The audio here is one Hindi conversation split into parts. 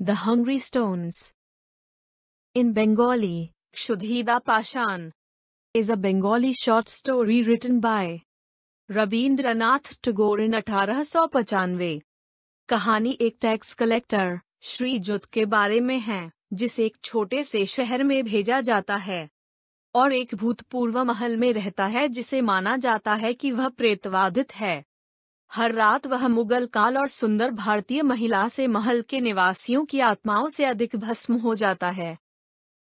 The Hungry Stones. In Bengali, Shudhida Pashan is a Bengali short story written by Rabindranath Tagore in 1895. कहानी एक टैक्स कलेक्टर श्री जुत के बारे में है जिसे एक छोटे से शहर में भेजा जाता है और एक भूतपूर्व महल में रहता है जिसे माना जाता है कि वह प्रेतवादित है हर रात वह मुगल काल और सुंदर भारतीय महिला से महल के निवासियों की आत्माओं से अधिक भस्म हो जाता है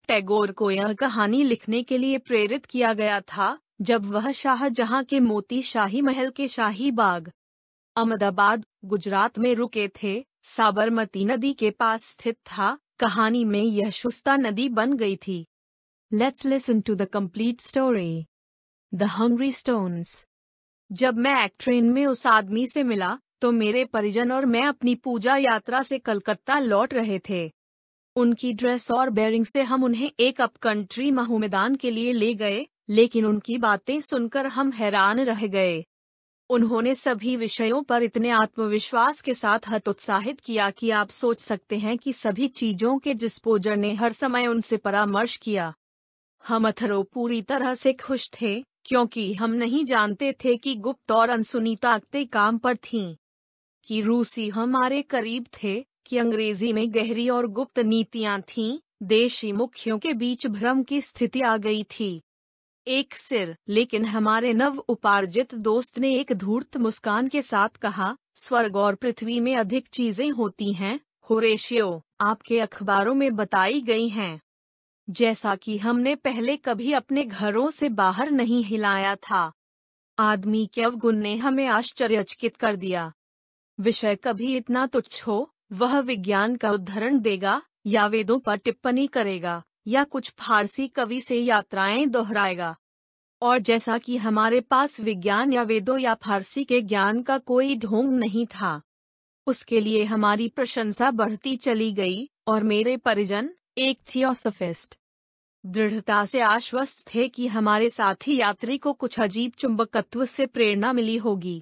टैगोर को यह कहानी लिखने के लिए प्रेरित किया गया था जब वह शाहजहां के मोती शाही महल के शाही बाग अहमदाबाद गुजरात में रुके थे साबरमती नदी के पास स्थित था कहानी में यह शुस्ता नदी बन गई थी let's listen to the complete story the hungry stones जब मैं एक ट्रेन में उस आदमी से मिला तो मेरे परिजन और मैं अपनी पूजा यात्रा से कलकत्ता लौट रहे थे उनकी ड्रेस और बेरिंग से हम उन्हें एक अप कंट्री महुमेदान के लिए ले गए लेकिन उनकी बातें सुनकर हम हैरान रह गए उन्होंने सभी विषयों पर इतने आत्मविश्वास के साथ हतोत्साहित किया कि आप सोच सकते हैं कि सभी चीजों के डिस्पोजर ने हर समय उनसे परामर्श किया हम अथरो पूरी तरह से खुश थे क्योंकि हम नहीं जानते थे कि गुप्त और अनसुनी ताकते काम पर थीं, कि रूसी हमारे करीब थे कि अंग्रेजी में गहरी और गुप्त नीतियां थीं, देशी मुखियों के बीच भ्रम की स्थिति आ गई थी एक सिर लेकिन हमारे नव उपार्जित दोस्त ने एक धूर्त मुस्कान के साथ कहा स्वर्ग और पृथ्वी में अधिक चीजें होती हैं होरेशियो आपके अखबारों में बताई गई हैं जैसा कि हमने पहले कभी अपने घरों से बाहर नहीं हिलाया था आदमी के अवगुण ने हमें आश्चर्यचकित कर दिया विषय कभी इतना तुच्छ हो वह विज्ञान का उद्धरण देगा या वेदों पर टिप्पणी करेगा या कुछ फारसी कवि से यात्राएं दोहराएगा और जैसा कि हमारे पास विज्ञान या वेदों या फारसी के ज्ञान का कोई ढोंग नहीं था उसके लिए हमारी प्रशंसा बढ़ती चली गई और मेरे परिजन एक थियोसोफिस्ट दृढ़ता से आश्वस्त थे कि हमारे साथी यात्री को कुछ अजीब चुंबकत्व से प्रेरणा मिली होगी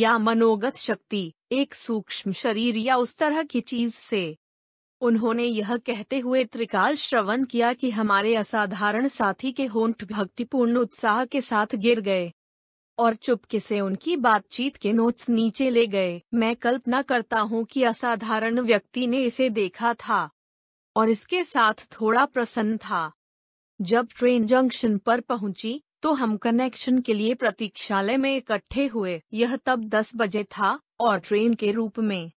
या मनोगत शक्ति एक सूक्ष्म शरीर या उस तरह की चीज से उन्होंने यह कहते हुए त्रिकाल श्रवण किया कि हमारे असाधारण साथी के होंठ भक्तिपूर्ण उत्साह के साथ गिर गए और चुपके से उनकी बातचीत के नोट्स नीचे ले गए मैं कल्पना करता हूँ कि असाधारण व्यक्ति ने इसे देखा था और इसके साथ थोड़ा प्रसन्न था जब ट्रेन जंक्शन पर पहुंची तो हम कनेक्शन के लिए प्रतीक्षालय में इकट्ठे हुए यह तब दस बजे था और ट्रेन के रूप में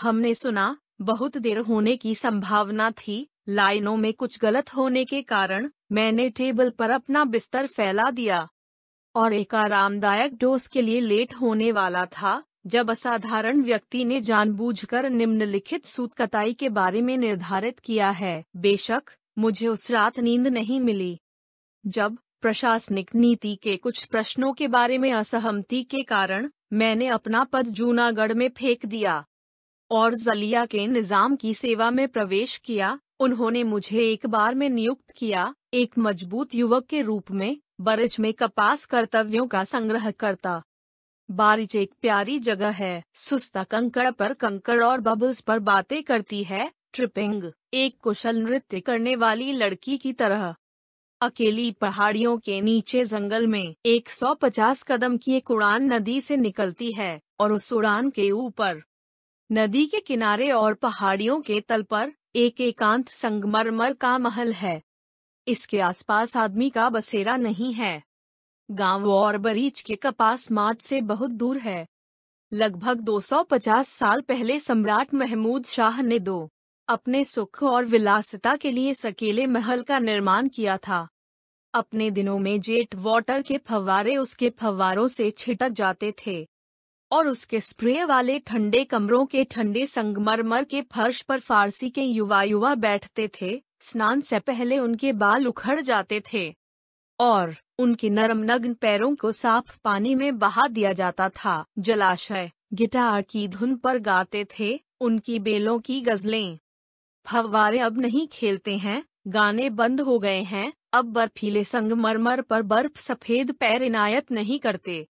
हमने सुना बहुत देर होने की संभावना थी लाइनों में कुछ गलत होने के कारण मैंने टेबल पर अपना बिस्तर फैला दिया और एक आरामदायक डोज के लिए लेट होने वाला था जब असाधारण व्यक्ति ने जानबूझकर निम्नलिखित सूत कताई के बारे में निर्धारित किया है बेशक मुझे उस रात नींद नहीं मिली जब प्रशासनिक नीति के कुछ प्रश्नों के बारे में असहमति के कारण मैंने अपना पद जूनागढ़ में फेंक दिया और जलिया के निजाम की सेवा में प्रवेश किया उन्होंने मुझे एक बार में नियुक्त किया एक मजबूत युवक के रूप में बरज में कपास कर्तव्यों का संग्रह करता बारिश एक प्यारी जगह है सुस्ता कंकड़ पर कंकड़ और बबल्स पर बातें करती है ट्रिपिंग एक कुशल नृत्य करने वाली लड़की की तरह अकेली पहाड़ियों के नीचे जंगल में 150 कदम की एक उड़ान नदी से निकलती है और उस उड़ान के ऊपर नदी के किनारे और पहाड़ियों के तल पर एक एकांत संगमरमर का महल है इसके आसपास आदमी का बसेरा नहीं है गांव और बरीच के कपास मार्ट से बहुत दूर है लगभग 250 साल पहले सम्राट महमूद शाह ने दो अपने सुख और विलासता के लिए सकेले महल का निर्माण किया था अपने दिनों में जेट वाटर के फव्वारे उसके फव्वारों से छिटक जाते थे और उसके स्प्रे वाले ठंडे कमरों के ठंडे संगमरमर के फर्श पर फारसी के युवा युवा बैठते थे स्नान से पहले उनके बाल उखड़ जाते थे और उनके नरम नग्न पैरों को साफ पानी में बहा दिया जाता था जलाशय गिटार की धुन पर गाते थे उनकी बेलों की गजलें फवारे अब नहीं खेलते हैं गाने बंद हो गए हैं अब बर्फीले संगमरमर पर बर्फ सफेद पैर इनायत नहीं करते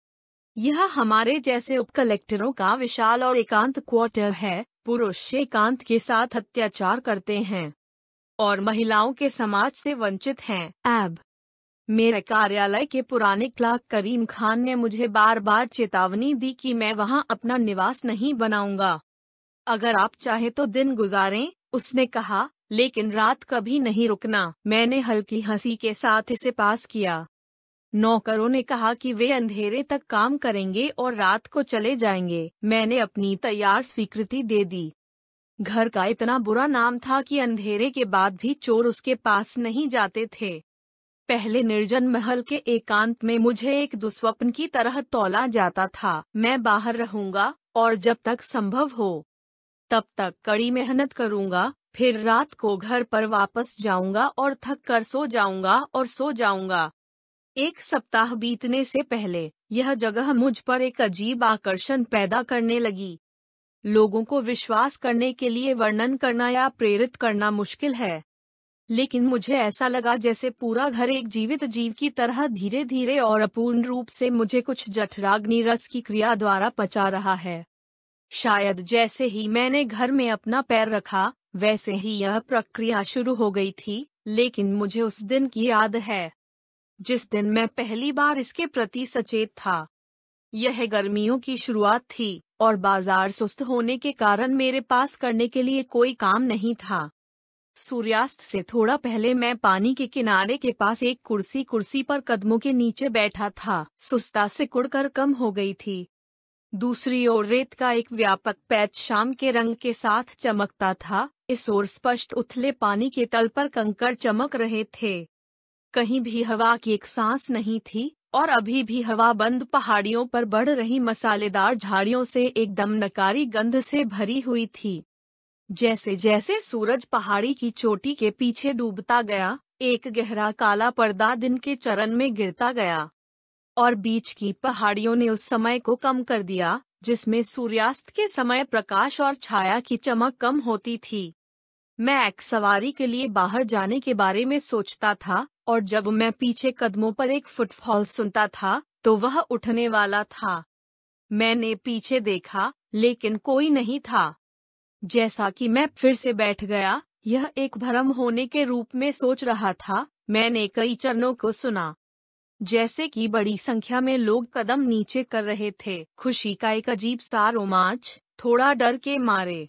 यह हमारे जैसे उप कलेक्टरों का विशाल और एकांत क्वार्टर है पुरुष एकांत के साथ अत्याचार करते हैं और महिलाओं के समाज से वंचित हैं। एब मेरे कार्यालय के पुराने क्लार्क करीम खान ने मुझे बार बार चेतावनी दी कि मैं वहां अपना निवास नहीं बनाऊंगा अगर आप चाहे तो दिन गुजारें उसने कहा लेकिन रात कभी नहीं रुकना मैंने हल्की हंसी के साथ इसे पास किया नौकरों ने कहा कि वे अंधेरे तक काम करेंगे और रात को चले जाएंगे मैंने अपनी तैयार स्वीकृति दे दी घर का इतना बुरा नाम था कि अंधेरे के बाद भी चोर उसके पास नहीं जाते थे पहले निर्जन महल के एकांत में मुझे एक दुस्वप्न की तरह तोला जाता था मैं बाहर रहूंगा और जब तक संभव हो तब तक कड़ी मेहनत करूंगा फिर रात को घर पर वापस जाऊंगा और थक कर सो जाऊंगा और सो जाऊंगा एक सप्ताह बीतने से पहले यह जगह मुझ पर एक अजीब आकर्षण पैदा करने लगी लोगों को विश्वास करने के लिए वर्णन करना या प्रेरित करना मुश्किल है लेकिन मुझे ऐसा लगा जैसे पूरा घर एक जीवित जीव की तरह धीरे धीरे और अपूर्ण रूप से मुझे कुछ जठराग्नि रस की क्रिया द्वारा पचा रहा है शायद जैसे ही मैंने घर में अपना पैर रखा वैसे ही यह प्रक्रिया शुरू हो गई थी लेकिन मुझे उस दिन की याद है जिस दिन मैं पहली बार इसके प्रति सचेत था यह गर्मियों की शुरुआत थी और बाजार सुस्त होने के कारण मेरे पास करने के लिए कोई काम नहीं था सूर्यास्त से थोड़ा पहले मैं पानी के किनारे के पास एक कुर्सी कुर्सी पर कदमों के नीचे बैठा था सुस्ता से कुड़कर कम हो गई थी दूसरी ओर रेत का एक व्यापक पैच शाम के रंग के साथ चमकता था इस ओर स्पष्ट उथले पानी के तल पर कंकर चमक रहे थे कहीं भी हवा की एक सांस नहीं थी और अभी भी हवा बंद पहाड़ियों पर बढ़ रही मसालेदार झाड़ियों से एकदम नकारी गंध से भरी हुई थी जैसे जैसे सूरज पहाड़ी की चोटी के पीछे डूबता गया एक गहरा काला पर्दा दिन के चरण में गिरता गया और बीच की पहाड़ियों ने उस समय को कम कर दिया जिसमें सूर्यास्त के समय प्रकाश और छाया की चमक कम होती थी मैं एक सवारी के लिए बाहर जाने के बारे में सोचता था और जब मैं पीछे कदमों पर एक फुटफॉल सुनता था तो वह उठने वाला था मैंने पीछे देखा लेकिन कोई नहीं था जैसा कि मैं फिर से बैठ गया यह एक भ्रम होने के रूप में सोच रहा था मैंने कई चरणों को सुना जैसे कि बड़ी संख्या में लोग कदम नीचे कर रहे थे खुशी का एक अजीब सा रोमांच थोड़ा डर के मारे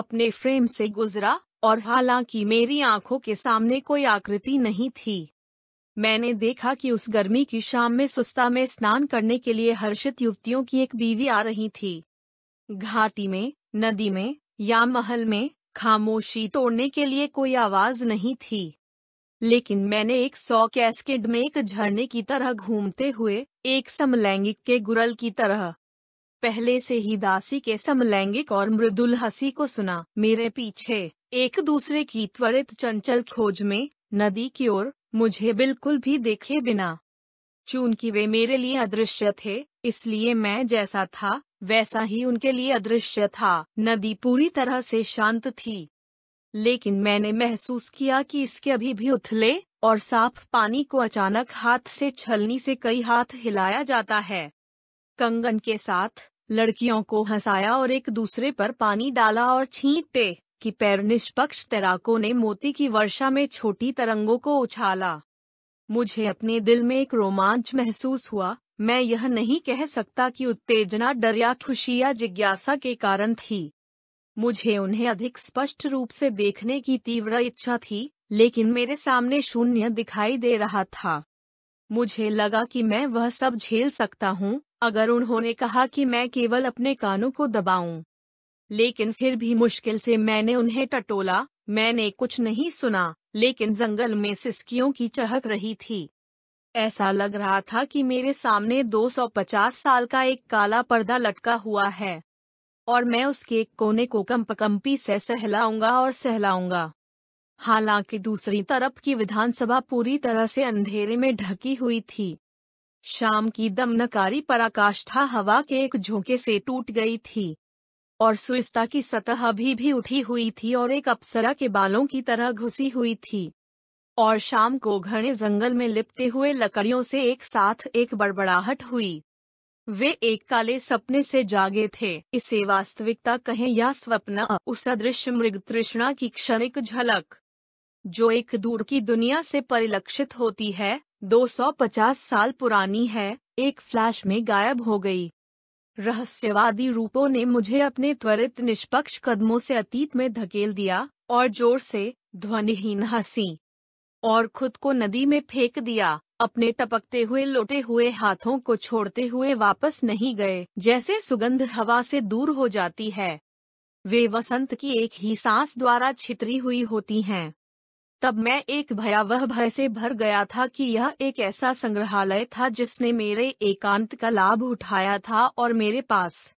अपने फ्रेम से गुजरा और हालांकि मेरी आंखों के सामने कोई आकृति नहीं थी मैंने देखा कि उस गर्मी की शाम में सुस्ता में स्नान करने के लिए हर्षित युवतियों की एक बीवी आ रही थी घाटी में नदी में या महल में खामोशी तोड़ने के लिए कोई आवाज नहीं थी लेकिन मैंने एक सौ कैस्केड में एक झरने की तरह घूमते हुए एक समलैंगिक के गुरल की तरह पहले से ही दासी के समलैंगिक और मृदुल हसी को सुना मेरे पीछे एक दूसरे की त्वरित चंचल खोज में नदी की ओर मुझे बिल्कुल भी देखे बिना चूंकि वे मेरे लिए अदृश्य थे इसलिए मैं जैसा था वैसा ही उनके लिए अदृश्य था नदी पूरी तरह से शांत थी लेकिन मैंने महसूस किया कि इसके अभी भी उथले और साफ पानी को अचानक हाथ से छलनी से कई हाथ हिलाया जाता है कंगन के साथ लड़कियों को हंसाया और एक दूसरे पर पानी डाला और छींटते कि पैर निष्पक्ष तैराकों ने मोती की वर्षा में छोटी तरंगों को उछाला मुझे अपने दिल में एक रोमांच महसूस हुआ मैं यह नहीं कह सकता कि उत्तेजना डर या खुशी या जिज्ञासा के कारण थी मुझे उन्हें अधिक स्पष्ट रूप से देखने की तीव्र इच्छा थी लेकिन मेरे सामने शून्य दिखाई दे रहा था मुझे लगा कि मैं वह सब झेल सकता हूँ अगर उन्होंने कहा कि मैं केवल अपने कानों को दबाऊं। लेकिन फिर भी मुश्किल से मैंने उन्हें टटोला मैंने कुछ नहीं सुना लेकिन जंगल में सिस्कियों की चहक रही थी ऐसा लग रहा था कि मेरे सामने 250 साल का एक काला पर्दा लटका हुआ है और मैं उसके एक कोने को कंपकंपी से सहलाऊंगा और सहलाऊंगा हालांकि दूसरी तरफ की विधानसभा पूरी तरह से अंधेरे में ढकी हुई थी शाम की दमनकारी पराकाष्ठा हवा के एक झोंके से टूट गई थी और सुइस्ता की सतह अभी भी उठी हुई थी और एक अप्सरा के बालों की तरह घुसी हुई थी और शाम को घने जंगल में लिपटे हुए लकड़ियों से एक साथ एक बड़बड़ाहट हुई वे एक काले सपने से जागे थे इसे वास्तविकता कहें या स्वप्न उस अदृश्य मृग तृष्णा की क्षणिक झलक जो एक दूर की दुनिया से परिलक्षित होती है 250 साल पुरानी है एक फ्लैश में गायब हो गई रहस्यवादी रूपों ने मुझे अपने त्वरित निष्पक्ष कदमों से अतीत में धकेल दिया और जोर से ध्वनिहीन हंसी और खुद को नदी में फेंक दिया अपने टपकते हुए लोटे हुए हाथों को छोड़ते हुए वापस नहीं गए जैसे सुगंध हवा से दूर हो जाती है वे वसंत की एक ही सांस द्वारा छितरी हुई होती हैं तब मैं एक भयावह भय से भर गया था कि यह एक ऐसा संग्रहालय था जिसने मेरे एकांत का लाभ उठाया था और मेरे पास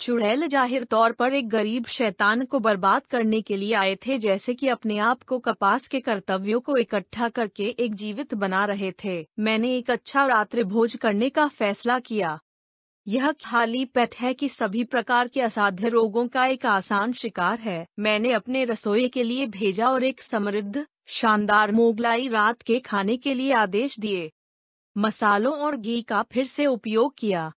चुड़ैल जाहिर तौर पर एक गरीब शैतान को बर्बाद करने के लिए आए थे जैसे कि अपने आप को कपास के कर्तव्यों को इकट्ठा करके एक जीवित बना रहे थे मैंने एक अच्छा रात्रि भोज करने का फैसला किया यह खाली पेट है कि सभी प्रकार के असाध्य रोगों का एक आसान शिकार है मैंने अपने रसोई के लिए भेजा और एक समृद्ध शानदार मोगलाई रात के खाने के लिए आदेश दिए मसालों और घी का फिर से उपयोग किया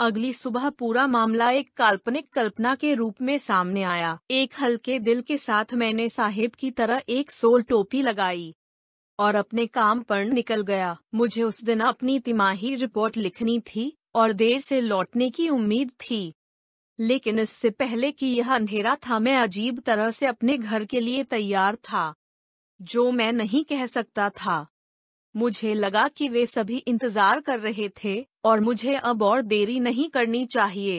अगली सुबह पूरा मामला एक काल्पनिक कल्पना के रूप में सामने आया एक हल्के दिल के साथ मैंने साहिब की तरह एक सोल टोपी लगाई और अपने काम पर निकल गया मुझे उस दिन अपनी तिमाही रिपोर्ट लिखनी थी और देर से लौटने की उम्मीद थी लेकिन इससे पहले कि यह अंधेरा था मैं अजीब तरह से अपने घर के लिए तैयार था जो मैं नहीं कह सकता था मुझे लगा कि वे सभी इंतजार कर रहे थे और मुझे अब और देरी नहीं करनी चाहिए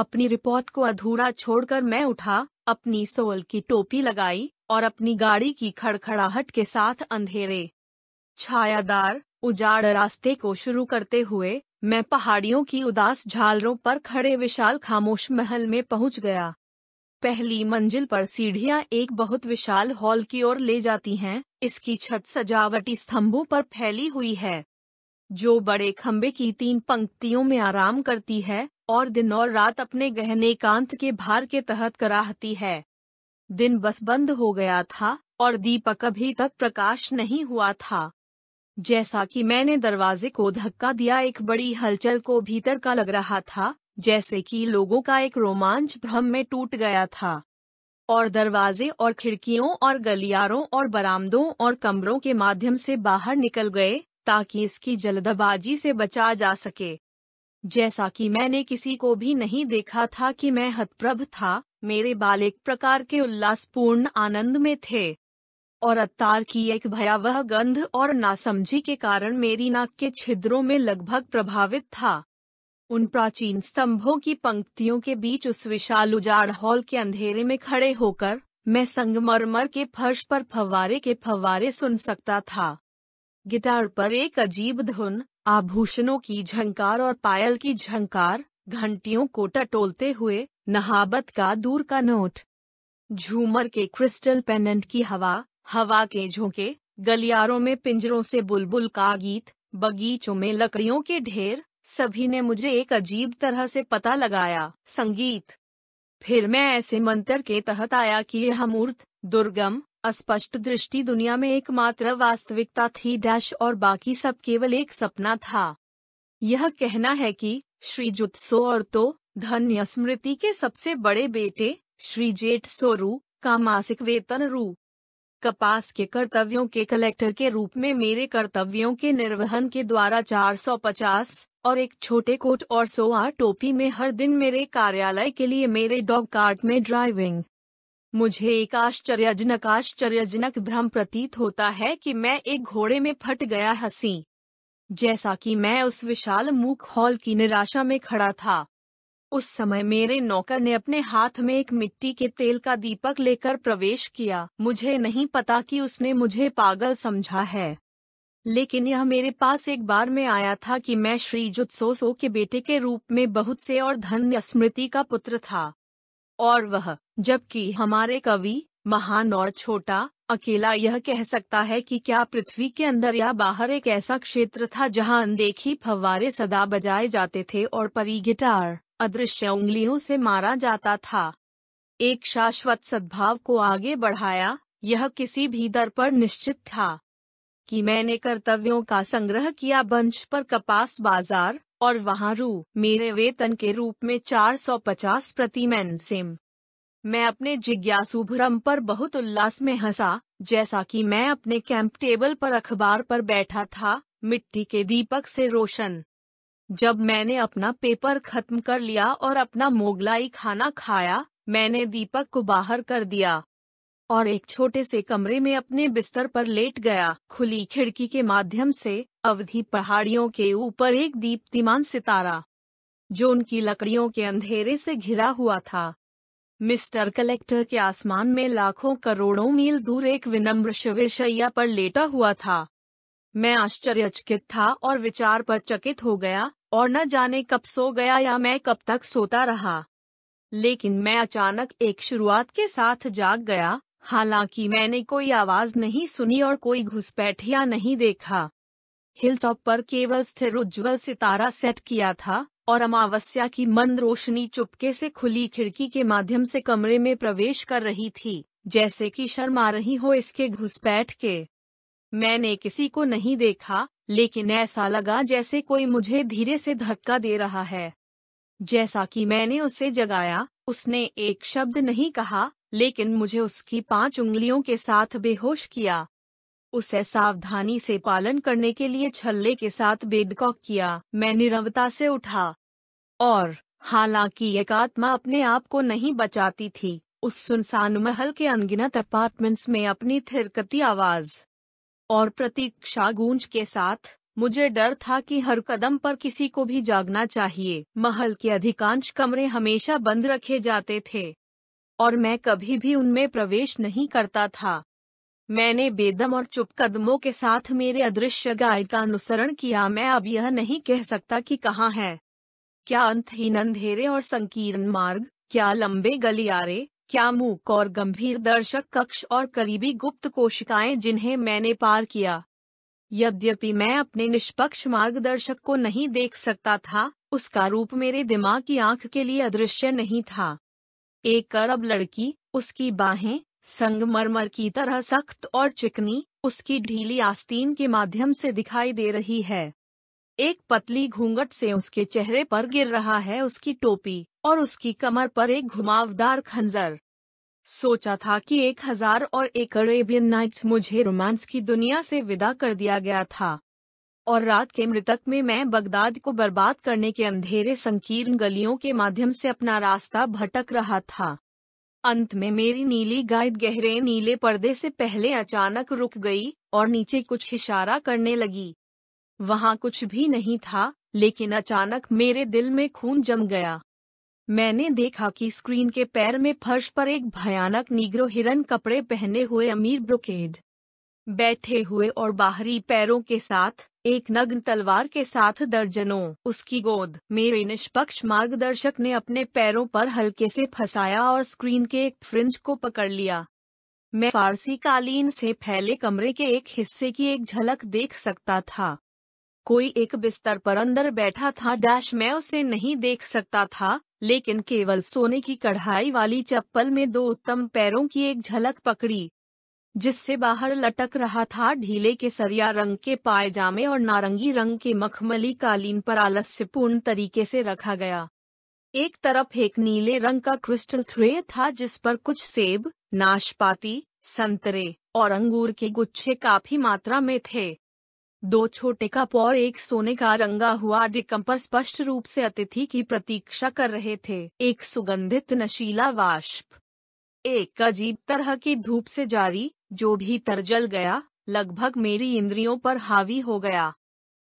अपनी रिपोर्ट को अधूरा छोड़कर मैं उठा अपनी सोल की टोपी लगाई और अपनी गाड़ी की खड़खड़ाहट के साथ अंधेरे छायादार उजाड़ रास्ते को शुरू करते हुए मैं पहाड़ियों की उदास झालरों पर खड़े विशाल खामोश महल में पहुंच गया पहली मंजिल पर सीढ़ियां एक बहुत विशाल हॉल की ओर ले जाती हैं इसकी छत सजावटी स्तंभों पर फैली हुई है जो बड़े खम्बे की तीन पंक्तियों में आराम करती है और दिन और रात अपने गहने एकांत के भार के तहत कराहती है दिन बस बंद हो गया था और दीपक अभी तक प्रकाश नहीं हुआ था जैसा कि मैंने दरवाजे को धक्का दिया एक बड़ी हलचल को भीतर का लग रहा था जैसे कि लोगों का एक रोमांच भ्रम में टूट गया था और दरवाजे और खिड़कियों और गलियारों और बरामदों और कमरों के माध्यम से बाहर निकल गए ताकि इसकी जल्दबाजी से बचा जा सके जैसा कि मैंने किसी को भी नहीं देखा था कि मैं हतप्रभ था मेरे बाल एक प्रकार के उल्लासपूर्ण आनंद में थे और अत्तार की एक भयावह गंध और नासमझी के कारण मेरी नाक के छिद्रों में लगभग प्रभावित था उन प्राचीन स्तंभों की पंक्तियों के बीच उस विशाल उजाड़ हॉल के अंधेरे में खड़े होकर मैं संगमरमर के फर्श पर फवारे के फवारे सुन सकता था गिटार पर एक अजीब धुन आभूषणों की झंकार और पायल की झंकार घंटियों को टटोलते हुए नहाबत का दूर का नोट झूमर के क्रिस्टल पेनेंट की हवा हवा के झोंके गलियारों में पिंजरों से बुलबुल का गीत बगीचों में लकड़ियों के ढेर सभी ने मुझे एक अजीब तरह से पता लगाया संगीत फिर मैं ऐसे मंत्र के तहत आया कि यह मूर्त दुर्गम अस्पष्ट दृष्टि दुनिया में एकमात्र वास्तविकता थी डैश और बाकी सब केवल एक सपना था यह कहना है कि श्री जुत्सो और तो धन्य स्मृति के सबसे बड़े बेटे श्री जेठ सोरू का मासिक वेतन रू कपास के कर्तव्यों के कलेक्टर के रूप में मेरे कर्तव्यों के निर्वहन के द्वारा 450 और एक छोटे कोट और सोआ टोपी में हर दिन मेरे कार्यालय के लिए मेरे डॉग कार्ट में ड्राइविंग मुझे एक आश्चर्यजनक आश्चर्यजनक भ्रम प्रतीत होता है कि मैं एक घोड़े में फट गया हंसी जैसा कि मैं उस विशाल मूक हॉल की निराशा में खड़ा था उस समय मेरे नौकर ने अपने हाथ में एक मिट्टी के तेल का दीपक लेकर प्रवेश किया मुझे नहीं पता कि उसने मुझे पागल समझा है लेकिन यह मेरे पास एक बार में आया था कि मैं श्री जुतसोसो के बेटे के रूप में बहुत से और धन्य स्मृति का पुत्र था और वह जबकि हमारे कवि महान और छोटा अकेला यह कह सकता है कि क्या पृथ्वी के अंदर या बाहर एक ऐसा क्षेत्र था जहां अनदेखी फव्वारे सदा बजाए जाते थे और परी गिटार अदृश्य उंगलियों से मारा जाता था एक शाश्वत सद्भाव को आगे बढ़ाया यह किसी भी दर पर निश्चित था कि मैंने कर्तव्यों का संग्रह किया बंच पर कपास बाजार और वहां रू मेरे वेतन के रूप में 450 प्रति मैन सिम मैं अपने जिज्ञासु भ्रम पर बहुत उल्लास में हंसा जैसा कि मैं अपने कैंप टेबल पर अखबार पर बैठा था मिट्टी के दीपक से रोशन जब मैंने अपना पेपर खत्म कर लिया और अपना मोगलाई खाना खाया मैंने दीपक को बाहर कर दिया और एक छोटे से कमरे में अपने बिस्तर पर लेट गया खुली खिड़की के माध्यम से अवधि पहाड़ियों के ऊपर एक दीप्तिमान सितारा जो उनकी लकड़ियों के अंधेरे से घिरा हुआ था मिस्टर कलेक्टर के आसमान में लाखों करोड़ों मील दूर एक विनम्र शैया पर लेटा हुआ था मैं आश्चर्यचकित था और विचार पर चकित हो गया और न जाने कब सो गया या मैं कब तक सोता रहा लेकिन मैं अचानक एक शुरुआत के साथ जाग गया हालांकि मैंने कोई आवाज नहीं सुनी और कोई घुसपैठिया नहीं देखा हिल टॉप पर केवल स्थिर उज्ज्वल सितारा सेट किया था और अमावस्या की मंद रोशनी चुपके से खुली खिड़की के माध्यम से कमरे में प्रवेश कर रही थी जैसे कि शर्म आ रही हो इसके घुसपैठ के मैंने किसी को नहीं देखा लेकिन ऐसा लगा जैसे कोई मुझे धीरे से धक्का दे रहा है जैसा कि मैंने उसे जगाया उसने एक शब्द नहीं कहा लेकिन मुझे उसकी पांच उंगलियों के साथ बेहोश किया उसे सावधानी से पालन करने के लिए छल्ले के साथ बेडकॉक किया मैं निरवता से उठा और हालांकि एक आत्मा अपने आप को नहीं बचाती थी उस सुनसान महल के अनगिनत अपार्टमेंट्स में अपनी थिरकती आवाज और प्रतीक्षा गूंज के साथ मुझे डर था कि हर कदम पर किसी को भी जागना चाहिए महल के अधिकांश कमरे हमेशा बंद रखे जाते थे और मैं कभी भी उनमें प्रवेश नहीं करता था मैंने बेदम और चुप कदमों के साथ मेरे अदृश्य गाइड का अनुसरण किया मैं अब यह नहीं कह सकता कि कहाँ है क्या अंतहीन अंधेरे और संकीर्ण मार्ग क्या लंबे गलियारे क्या मूक और गंभीर दर्शक कक्ष और करीबी गुप्त कोशिकाएं जिन्हें मैंने पार किया यद्यपि मैं अपने निष्पक्ष मार्गदर्शक को नहीं देख सकता था उसका रूप मेरे दिमाग की आंख के लिए अदृश्य नहीं था एक अरब लड़की उसकी बाहें संगमरमर की तरह सख्त और चिकनी उसकी ढीली आस्तीन के माध्यम से दिखाई दे रही है एक पतली घूंघट से उसके चेहरे पर गिर रहा है उसकी टोपी और उसकी कमर पर एक घुमावदार खंजर सोचा था कि एक हजार और एक अरेबियन नाइट्स मुझे रोमांस की दुनिया से विदा कर दिया गया था और रात के मृतक में मैं बगदाद को बर्बाद करने के अंधेरे संकीर्ण गलियों के माध्यम से अपना रास्ता भटक रहा था अंत में मेरी नीली गाय गहरे नीले पर्दे से पहले अचानक रुक गई और नीचे कुछ इशारा करने लगी वहां कुछ भी नहीं था लेकिन अचानक मेरे दिल में खून जम गया मैंने देखा कि स्क्रीन के पैर में फर्श पर एक भयानक नीग्रो हिरन कपड़े पहने हुए अमीर ब्रोकेड बैठे हुए और बाहरी पैरों के साथ एक नग्न तलवार के साथ दर्जनों उसकी गोद मेरे निष्पक्ष मार्गदर्शक ने अपने पैरों पर हल्के से फंसाया और स्क्रीन के एक फ्रिंज को पकड़ लिया मैं फारसी कालीन से फैले कमरे के एक हिस्से की एक झलक देख सकता था कोई एक बिस्तर पर अंदर बैठा था डैश मैं उसे नहीं देख सकता था लेकिन केवल सोने की कढ़ाई वाली चप्पल में दो उत्तम पैरों की एक झलक पकड़ी जिससे बाहर लटक रहा था ढीले के सरिया रंग के पायजामे और नारंगी रंग के मखमली कालीन पर आलस्यपूर्ण तरीके से रखा गया एक तरफ एक नीले रंग का क्रिस्टल थ्रे था जिस पर कुछ सेब नाशपाती संतरे और अंगूर के गुच्छे काफी मात्रा में थे दो छोटे कप और एक सोने का रंगा हुआ डिकम्पर स्पष्ट रूप से अतिथि की प्रतीक्षा कर रहे थे एक सुगंधित नशीला वाष्प एक अजीब तरह की धूप से जारी जो तर जल गया लगभग मेरी इंद्रियों पर हावी हो गया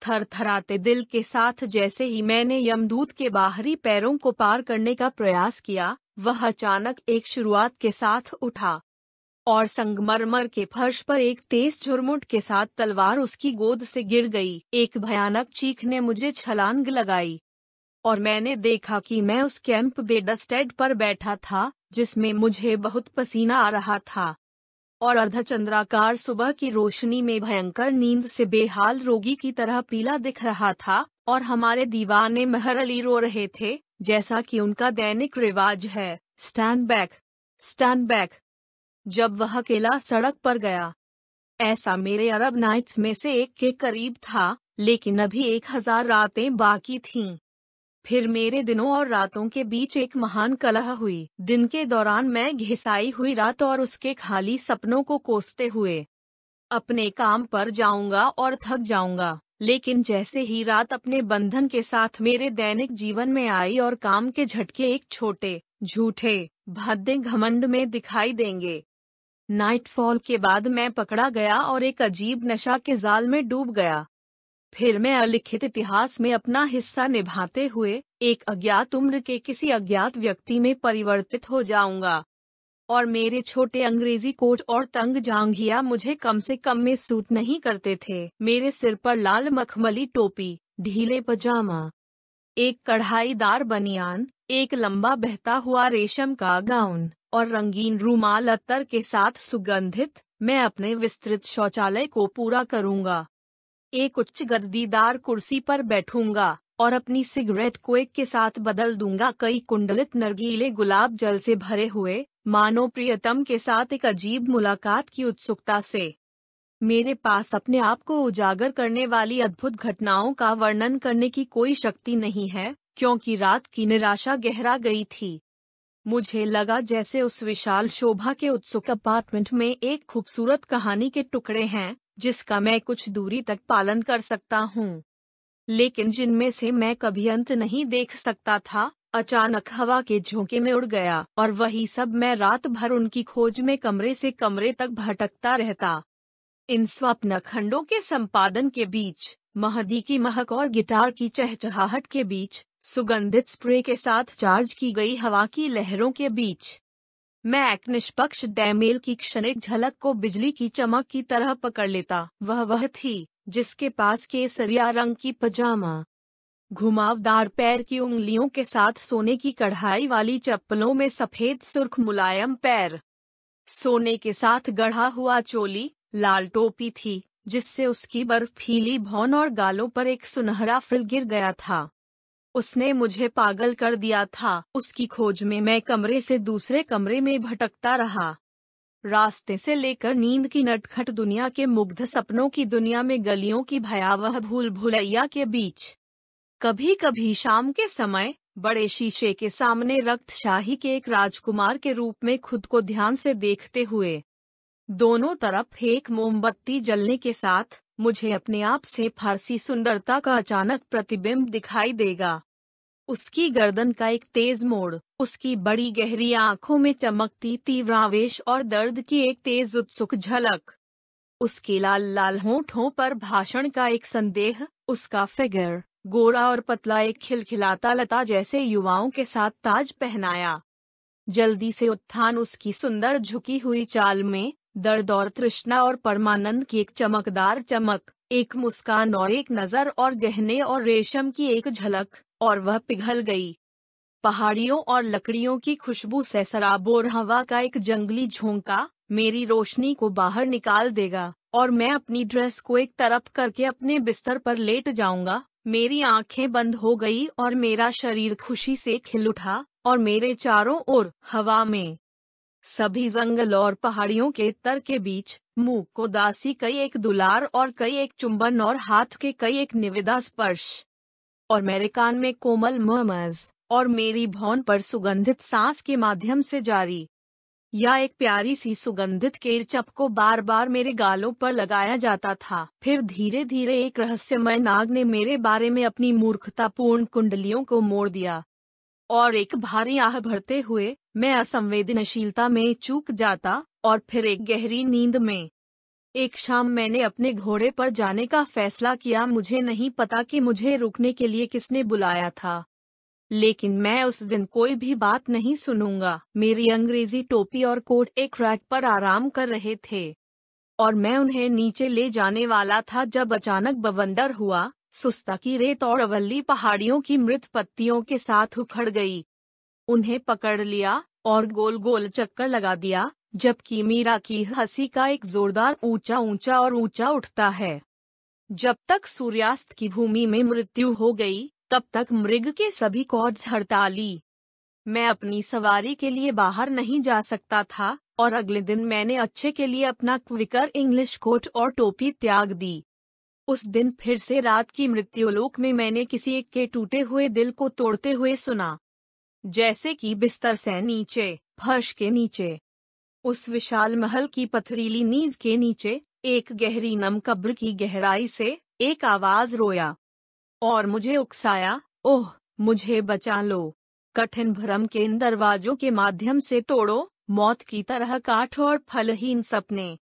थरथराते दिल के साथ जैसे ही मैंने यमदूत के बाहरी पैरों को पार करने का प्रयास किया वह अचानक एक शुरुआत के साथ उठा और संगमरमर के फर्श पर एक तेज झुरमुट के साथ तलवार उसकी गोद से गिर गई एक भयानक चीख ने मुझे छलांग लगाई और मैंने देखा कि मैं उस कैंप बेडस्टेड पर बैठा था जिसमें मुझे बहुत पसीना आ रहा था और अर्धचंद्राकार सुबह की रोशनी में भयंकर नींद से बेहाल रोगी की तरह पीला दिख रहा था और हमारे दीवाने महर अली रो रहे थे जैसा कि उनका दैनिक रिवाज है स्टैंड बैक स्टैंड बैक जब वह अकेला सड़क पर गया ऐसा मेरे अरब नाइट्स में से एक के करीब था लेकिन अभी एक हजार रातें बाकी थीं। फिर मेरे दिनों और रातों के बीच एक महान कलह हुई दिन के दौरान मैं घिसाई हुई रात और उसके खाली सपनों को कोसते हुए अपने काम पर जाऊंगा और थक जाऊंगा लेकिन जैसे ही रात अपने बंधन के साथ मेरे दैनिक जीवन में आई और काम के झटके एक छोटे झूठे भद्दे घमंड में दिखाई देंगे नाइटफॉल के बाद मैं पकड़ा गया और एक अजीब नशा के जाल में डूब गया फिर मैं अलिखित इतिहास में अपना हिस्सा निभाते हुए एक अज्ञात उम्र के किसी अज्ञात व्यक्ति में परिवर्तित हो जाऊंगा और मेरे छोटे अंग्रेजी कोट और तंग जांघिया मुझे कम से कम में सूट नहीं करते थे मेरे सिर पर लाल मखमली टोपी ढीले पजामा एक कढ़ाईदार बनियान एक लंबा बहता हुआ रेशम का गाउन और रंगीन रूमाल अत्तर के साथ सुगंधित मैं अपने विस्तृत शौचालय को पूरा करूंगा एक उच्च गद्दीदार कुर्सी पर बैठूंगा और अपनी सिगरेट को एक के साथ बदल दूंगा कई कुंडलित नरगीले गुलाब जल से भरे हुए मानो प्रियतम के साथ एक अजीब मुलाकात की उत्सुकता से मेरे पास अपने आप को उजागर करने वाली अद्भुत घटनाओं का वर्णन करने की कोई शक्ति नहीं है क्योंकि रात की निराशा गहरा गई थी मुझे लगा जैसे उस विशाल शोभा के उत्सुक अपार्टमेंट में एक खूबसूरत कहानी के टुकड़े हैं जिसका मैं कुछ दूरी तक पालन कर सकता हूँ लेकिन जिनमें से मैं कभी अंत नहीं देख सकता था अचानक हवा के झोंके में उड़ गया और वही सब मैं रात भर उनकी खोज में कमरे से कमरे तक भटकता रहता इन स्वप्न खंडों के संपादन के बीच महदी की महक और गिटार की चहचहाहट के बीच सुगंधित स्प्रे के साथ चार्ज की गई हवा की लहरों के बीच मैं एक निष्पक्ष डैमेल की क्षणिक झलक को बिजली की चमक की तरह पकड़ लेता वह वह थी जिसके पास केसरिया रंग की पजामा घुमावदार पैर की उंगलियों के साथ सोने की कढ़ाई वाली चप्पलों में सफेद सुर्ख मुलायम पैर सोने के साथ गढ़ा हुआ चोली लाल टोपी थी जिससे उसकी बर्फीली भौन और गालों पर एक सुनहरा फिल गिर गया था उसने मुझे पागल कर दिया था उसकी खोज में मैं कमरे से दूसरे कमरे में भटकता रहा रास्ते से लेकर नींद की नटखट दुनिया के मुग्ध सपनों की दुनिया में गलियों की भयावह भूल भुलैया के बीच कभी कभी शाम के समय बड़े शीशे के सामने रक्त शाही के एक राजकुमार के रूप में खुद को ध्यान से देखते हुए दोनों तरफ एक मोमबत्ती जलने के साथ मुझे अपने आप से फारसी सुंदरता का अचानक प्रतिबिंब दिखाई देगा उसकी गर्दन का एक तेज मोड़ उसकी बड़ी गहरी आंखों में चमकती तीव्र आवेश और दर्द की एक तेज उत्सुक झलक उसके लाल लाल होठों पर भाषण का एक संदेह उसका फिगर गोरा और पतला एक खिलखिलाता लता जैसे युवाओं के साथ ताज पहनाया जल्दी से उत्थान उसकी सुंदर झुकी हुई चाल में दर्द और तृष्णा और परमानंद की एक चमकदार चमक एक मुस्कान और एक नजर और गहने और रेशम की एक झलक और वह पिघल गई पहाड़ियों और लकड़ियों की खुशबू से सराबोर हवा का एक जंगली झोंका मेरी रोशनी को बाहर निकाल देगा और मैं अपनी ड्रेस को एक तरफ करके अपने बिस्तर पर लेट जाऊंगा मेरी आंखें बंद हो गई और मेरा शरीर खुशी से खिल उठा और मेरे चारों ओर हवा में सभी जंगल और पहाड़ियों के तर के बीच मुख को दासी कई एक दुलार और कई एक चुंबन और हाथ के कई एक निविदा स्पर्श और मेरे कान में कोमल मोहमज और मेरी भौन पर सुगंधित सांस के माध्यम से जारी या एक प्यारी सी सुगंधित केरचप को बार बार मेरे गालों पर लगाया जाता था फिर धीरे धीरे एक रहस्यमय नाग ने मेरे बारे में अपनी मूर्खतापूर्ण कुंडलियों को मोड़ दिया और एक भारी आह भरते हुए मैं असंवेदनशीलता में चूक जाता और फिर एक गहरी नींद में एक शाम मैंने अपने घोड़े पर जाने का फैसला किया मुझे नहीं पता कि मुझे रुकने के लिए किसने बुलाया था लेकिन मैं उस दिन कोई भी बात नहीं सुनूंगा मेरी अंग्रेजी टोपी और कोट एक रैक पर आराम कर रहे थे और मैं उन्हें नीचे ले जाने वाला था जब अचानक बवंडर हुआ सुस्ता की रेत और अवल्ली पहाड़ियों की मृत पत्तियों के साथ उखड़ गई उन्हें पकड़ लिया और गोल गोल चक्कर लगा दिया जबकि मीरा की हंसी का एक जोरदार ऊंचा ऊंचा और ऊंचा उठता है जब तक सूर्यास्त की भूमि में मृत्यु हो गई तब तक मृग के सभी कॉर्ड्स हड़ताली मैं अपनी सवारी के लिए बाहर नहीं जा सकता था और अगले दिन मैंने अच्छे के लिए अपना क्विकर इंग्लिश कोट और टोपी त्याग दी उस दिन फिर से रात की मृत्युलोक में मैंने किसी एक के टूटे हुए दिल को तोड़ते हुए सुना जैसे कि बिस्तर से नीचे फर्श के नीचे उस विशाल महल की पथरीली नींव के नीचे एक गहरी नम कब्र की गहराई से एक आवाज रोया और मुझे उकसाया ओह मुझे बचा लो कठिन भ्रम के इन दरवाजों के माध्यम से तोड़ो मौत की तरह काठ और फलहीन सपने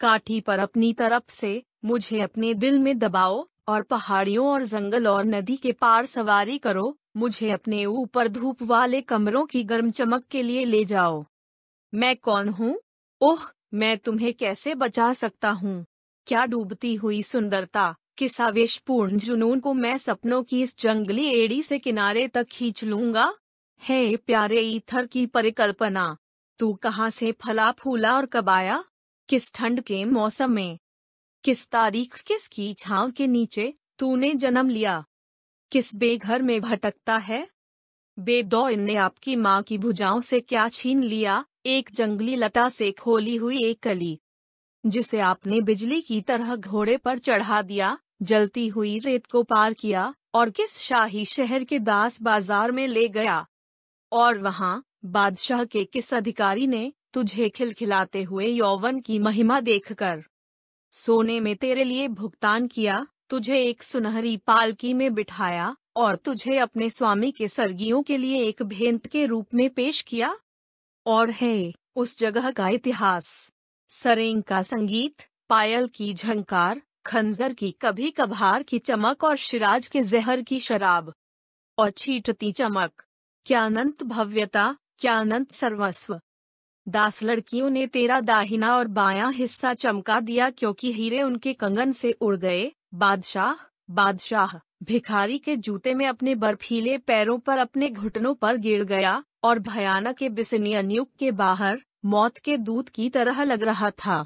काठी पर अपनी तरफ से मुझे अपने दिल में दबाओ और पहाड़ियों और जंगल और नदी के पार सवारी करो मुझे अपने ऊपर धूप वाले कमरों की गर्म चमक के लिए ले जाओ मैं कौन हूँ ओह मैं तुम्हें कैसे बचा सकता हूँ क्या डूबती हुई सुंदरता किस आवेशपूर्ण जुनून को मैं सपनों की इस जंगली एड़ी से किनारे तक खींच लूंगा हे प्यारे ईथर की परिकल्पना तू कहाँ से फला फूला और कब आया किस ठंड के मौसम में किस तारीख किस की छाव के नीचे तूने जन्म लिया किस बेघर में भटकता है बेदौ ने आपकी माँ की भुजाओं से क्या छीन लिया एक जंगली लता से खोली हुई एक कली जिसे आपने बिजली की तरह घोड़े पर चढ़ा दिया जलती हुई रेत को पार किया और किस शाही शहर के दास बाजार में ले गया और वहाँ बादशाह के किस अधिकारी ने तुझे खिलखिलाते हुए यौवन की महिमा देखकर सोने में तेरे लिए भुगतान किया तुझे एक सुनहरी पालकी में बिठाया और तुझे अपने स्वामी के सर्गियों के लिए एक भेंट के रूप में पेश किया और है उस जगह का इतिहास सरेंग का संगीत पायल की झंकार खंजर की कभी कभार की चमक और शिराज के जहर की शराब और छीटती चमक क्या अनंत भव्यता क्या अनंत सर्वस्व दास लड़कियों ने तेरा दाहिना और बायां हिस्सा चमका दिया क्योंकि हीरे उनके कंगन से उड़ गए बादशाह बादशाह भिखारी के जूते में अपने बर्फीले पैरों पर अपने घुटनों पर गिर गया और भयानक बिसनी युग के बाहर मौत के दूत की तरह लग रहा था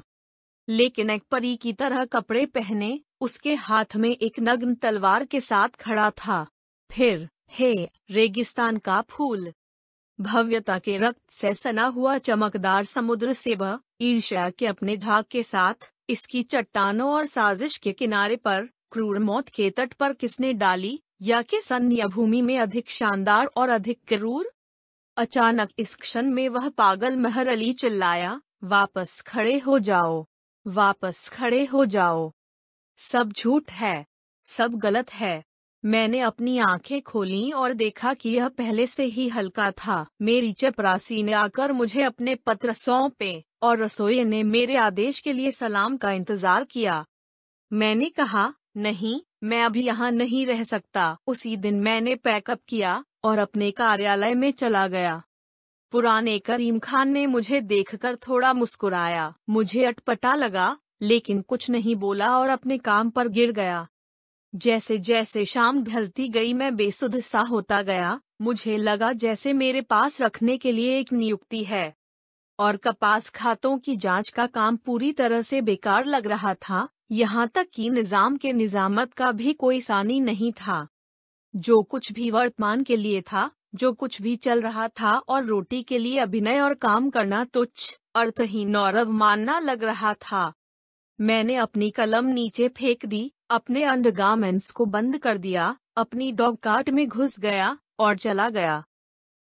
लेकिन एक परी की तरह कपड़े पहने उसके हाथ में एक नग्न तलवार के साथ खड़ा था फिर हे रेगिस्तान का फूल भव्यता के रक्त से सना हुआ चमकदार समुद्र से वह ईर्ष्या के अपने धाक के साथ इसकी चट्टानों और साजिश के किनारे पर क्रूर मौत के तट पर किसने डाली या किस अन्य भूमि में अधिक शानदार और अधिक क्रूर अचानक इस क्षण में वह पागल महर अली चिल्लाया वापस खड़े हो जाओ वापस खड़े हो जाओ सब झूठ है सब गलत है मैंने अपनी आंखें खोली और देखा कि यह पहले से ही हल्का था मेरी चपरासी ने आकर मुझे अपने पत्र सौंपे और रसोई ने मेरे आदेश के लिए सलाम का इंतजार किया मैंने कहा नहीं मैं अभी यहाँ नहीं रह सकता उसी दिन मैंने पैकअप किया और अपने कार्यालय में चला गया पुराने करीम खान ने मुझे देखकर थोड़ा मुस्कुराया मुझे अटपटा लगा लेकिन कुछ नहीं बोला और अपने काम पर गिर गया जैसे जैसे शाम ढलती गई मैं बेसुध सा होता गया मुझे लगा जैसे मेरे पास रखने के लिए एक नियुक्ति है और कपास खातों की जांच का काम पूरी तरह से बेकार लग रहा था यहाँ तक कि निज़ाम के निज़ामत का भी कोई सानी नहीं था जो कुछ भी वर्तमान के लिए था जो कुछ भी चल रहा था और रोटी के लिए अभिनय और काम करना तुच्छ अर्थहीन और अवमानना लग रहा था मैंने अपनी कलम नीचे फेंक दी अपने अंडरगार्मेंट्स को बंद कर दिया अपनी डॉग कार्ट में घुस गया और चला गया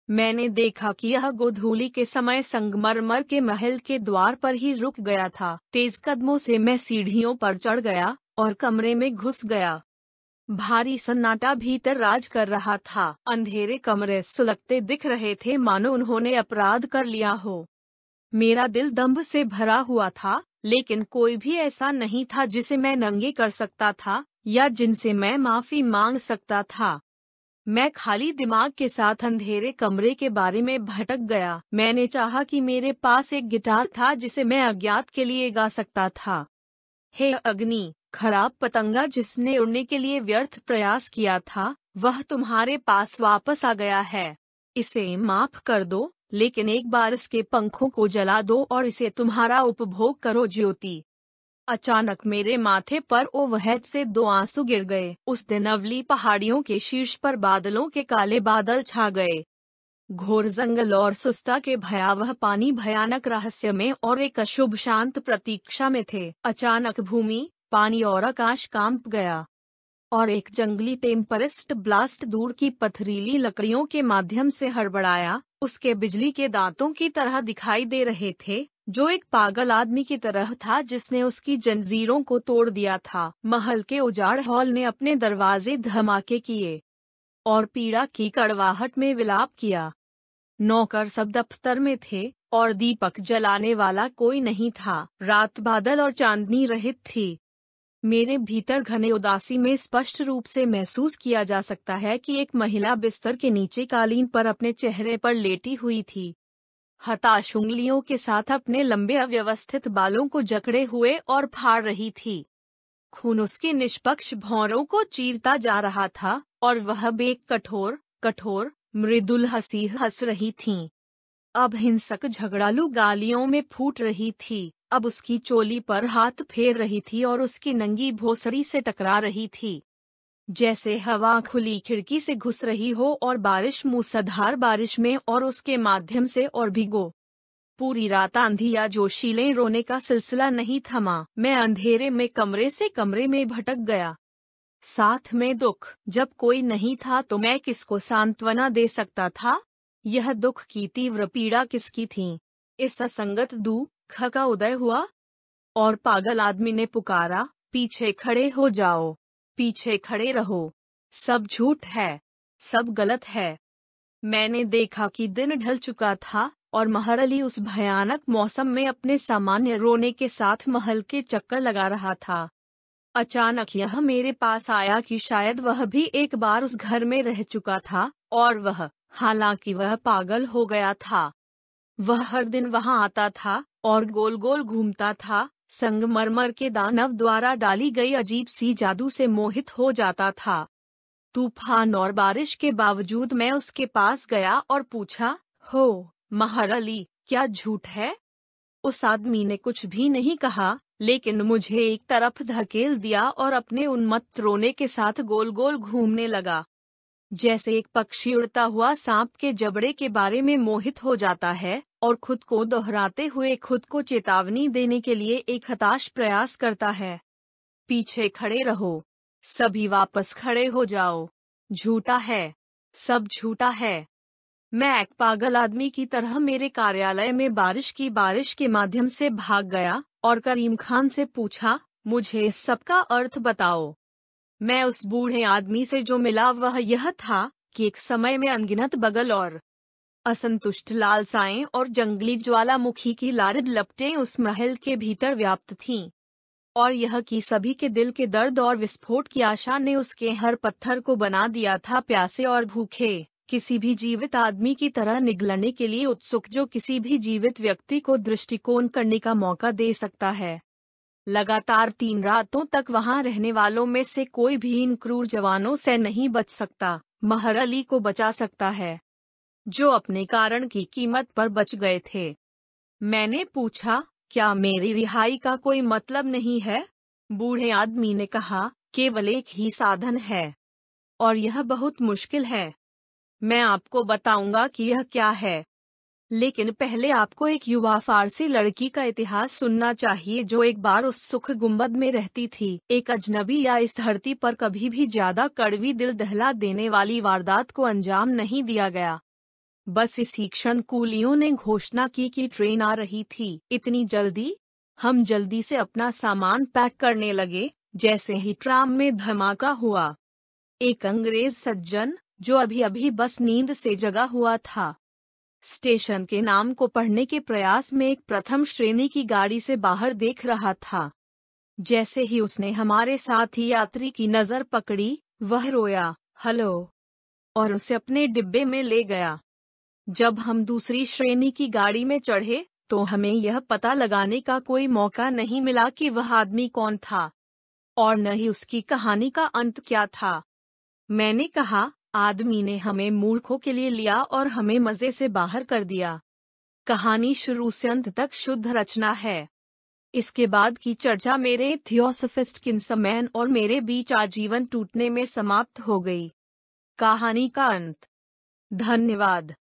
मैंने देखा कि यह गोधूली के समय संगमरमर के महल के द्वार पर ही रुक गया था तेज कदमों से मैं सीढ़ियों पर चढ़ गया और कमरे में घुस गया भारी सन्नाटा भीतर राज कर रहा था अंधेरे कमरे सुलगते दिख रहे थे मानो उन्होंने अपराध कर लिया हो मेरा दिल दम्भ से भरा हुआ था लेकिन कोई भी ऐसा नहीं था जिसे मैं नंगे कर सकता था या जिनसे मैं माफी मांग सकता था मैं खाली दिमाग के साथ अंधेरे कमरे के बारे में भटक गया मैंने चाहा कि मेरे पास एक गिटार था जिसे मैं अज्ञात के लिए गा सकता था हे अग्नि खराब पतंगा जिसने उड़ने के लिए व्यर्थ प्रयास किया था वह तुम्हारे पास वापस आ गया है इसे माफ कर दो लेकिन एक बार इसके पंखों को जला दो और इसे तुम्हारा उपभोग करो ज्योति अचानक मेरे माथे पर वह से दो आंसू गिर गए उस दिन अवली पहाड़ियों के शीर्ष पर बादलों के काले बादल छा गए घोर जंगल और सुस्ता के भयावह पानी भयानक रहस्य में और एक अशुभ शांत प्रतीक्षा में थे अचानक भूमि पानी और आकाश कांप गया और एक जंगली टेम्परेस्ट ब्लास्ट दूर की पथरीली लकड़ियों के माध्यम से हड़बड़ाया उसके बिजली के दांतों की तरह दिखाई दे रहे थे जो एक पागल आदमी की तरह था जिसने उसकी जंजीरों को तोड़ दिया था महल के उजाड़ हॉल ने अपने दरवाजे धमाके किए और पीड़ा की कड़वाहट में विलाप किया नौकर सब दफ्तर में थे और दीपक जलाने वाला कोई नहीं था रात बादल और चांदनी रहित थी मेरे भीतर घने उदासी में स्पष्ट रूप से महसूस किया जा सकता है कि एक महिला बिस्तर के नीचे कालीन पर अपने चेहरे पर लेटी हुई थी हताश उंगलियों के साथ अपने लंबे अव्यवस्थित बालों को जकड़े हुए और फाड़ रही थी खून उसके निष्पक्ष भौरों को चीरता जा रहा था और वह बेक कठोर कठोर मृदुल हसी हंस रही थी अब हिंसक झगड़ालू गालियों में फूट रही थी अब उसकी चोली पर हाथ फेर रही थी और उसकी नंगी भोसड़ी से टकरा रही थी जैसे हवा खुली खिड़की से घुस रही हो और बारिश मूसधार बारिश में और उसके माध्यम से और भिगो पूरी रात आंधी या जोशीले रोने का सिलसिला नहीं थमा मैं अंधेरे में कमरे से कमरे में भटक गया साथ में दुख जब कोई नहीं था तो मैं किसको सांत्वना दे सकता था यह दुख की तीव्र पीड़ा किसकी थी इस असंगत दू ख का उदय हुआ और पागल आदमी ने पुकारा पीछे खड़े हो जाओ पीछे खड़े रहो सब झूठ है सब गलत है मैंने देखा कि दिन ढल चुका था और महर उस भयानक मौसम में अपने सामान्य रोने के साथ महल के चक्कर लगा रहा था अचानक यह मेरे पास आया कि शायद वह भी एक बार उस घर में रह चुका था और वह हालांकि वह पागल हो गया था वह हर दिन वहां आता था और गोल गोल घूमता था संगमरमर के दानव द्वारा डाली गई अजीब सी जादू से मोहित हो जाता था तूफान और बारिश के बावजूद मैं उसके पास गया और पूछा हो महारली क्या झूठ है उस आदमी ने कुछ भी नहीं कहा लेकिन मुझे एक तरफ धकेल दिया और अपने उन्मत्त रोने के साथ गोल गोल घूमने लगा जैसे एक पक्षी उड़ता हुआ सांप के जबड़े के बारे में मोहित हो जाता है और खुद को दोहराते हुए खुद को चेतावनी देने के लिए एक हताश प्रयास करता है पीछे खड़े रहो सभी वापस खड़े हो जाओ झूठा है सब झूठा है मैं एक पागल आदमी की तरह मेरे कार्यालय में बारिश की बारिश के माध्यम से भाग गया और करीम खान से पूछा मुझे इस सबका अर्थ बताओ मैं उस बूढ़े आदमी से जो मिला वह यह था कि एक समय में अनगिनत बगल और असंतुष्ट लालसाएं और जंगली ज्वालामुखी की लारद लपटें उस महल के भीतर व्याप्त थीं और यह कि सभी के दिल के दर्द और विस्फोट की आशा ने उसके हर पत्थर को बना दिया था प्यासे और भूखे किसी भी जीवित आदमी की तरह निगलने के लिए उत्सुक जो किसी भी जीवित व्यक्ति को दृष्टिकोण करने का मौका दे सकता है लगातार तीन रातों तक वहां रहने वालों में से कोई भी इन क्रूर जवानों से नहीं बच सकता महर अली को बचा सकता है जो अपने कारण की कीमत पर बच गए थे मैंने पूछा क्या मेरी रिहाई का कोई मतलब नहीं है बूढ़े आदमी ने कहा केवल एक ही साधन है और यह बहुत मुश्किल है मैं आपको बताऊंगा कि यह क्या है लेकिन पहले आपको एक युवा फारसी लड़की का इतिहास सुनना चाहिए जो एक बार उस सुख गुम्बद में रहती थी एक अजनबी या इस धरती पर कभी भी ज्यादा कड़वी दिल दहला देने वाली वारदात को अंजाम नहीं दिया गया बस इसी क्षण कूलियों ने घोषणा की कि ट्रेन आ रही थी इतनी जल्दी हम जल्दी से अपना सामान पैक करने लगे जैसे ही ट्राम में धमाका हुआ एक अंग्रेज सज्जन जो अभी अभी बस नींद से जगा हुआ था स्टेशन के नाम को पढ़ने के प्रयास में एक प्रथम श्रेणी की गाड़ी से बाहर देख रहा था जैसे ही उसने हमारे साथ ही यात्री की नजर पकड़ी वह रोया हेलो और उसे अपने डिब्बे में ले गया जब हम दूसरी श्रेणी की गाड़ी में चढ़े तो हमें यह पता लगाने का कोई मौका नहीं मिला कि वह आदमी कौन था और न ही उसकी कहानी का अंत क्या था मैंने कहा आदमी ने हमें मूर्खों के लिए लिया और हमें मजे से बाहर कर दिया कहानी शुरू से अंत तक शुद्ध रचना है इसके बाद की चर्चा मेरे थियोसफिस्ट किन्समैन और मेरे बीच आजीवन टूटने में समाप्त हो गई कहानी का अंत धन्यवाद